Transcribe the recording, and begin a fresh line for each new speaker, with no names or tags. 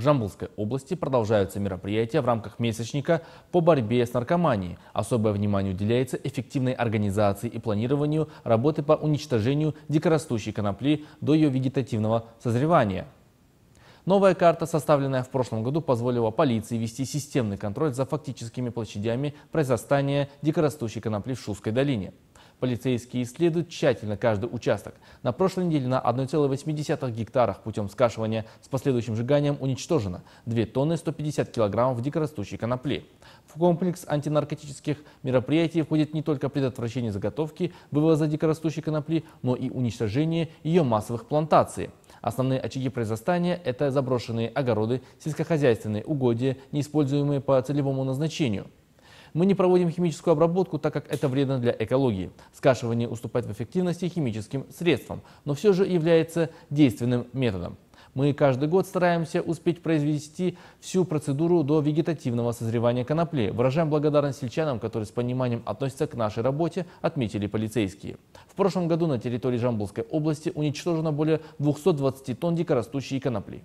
В Жамбулской области продолжаются мероприятия в рамках месячника по борьбе с наркоманией. Особое внимание уделяется эффективной организации и планированию работы по уничтожению дикорастущей конопли до ее вегетативного созревания. Новая карта, составленная в прошлом году, позволила полиции вести системный контроль за фактическими площадями произрастания дикорастущей конопли в Шускской долине. Полицейские исследуют тщательно каждый участок. На прошлой неделе на 1,8 гектарах путем скашивания с последующим сжиганием уничтожено 2 тонны 150 килограммов дикорастущей конопли. В комплекс антинаркотических мероприятий входит не только предотвращение заготовки, вывоза дикорастущей конопли, но и уничтожение ее массовых плантаций. Основные очаги произрастания – это заброшенные огороды, сельскохозяйственные угодья, неиспользуемые по целевому назначению – мы не проводим химическую обработку, так как это вредно для экологии. Скашивание уступает в эффективности химическим средствам, но все же является действенным методом. Мы каждый год стараемся успеть произвести всю процедуру до вегетативного созревания конопли. Выражаем благодарность сельчанам, которые с пониманием относятся к нашей работе, отметили полицейские. В прошлом году на территории Жамбулской области уничтожено более 220 тонн дикорастущей конопли.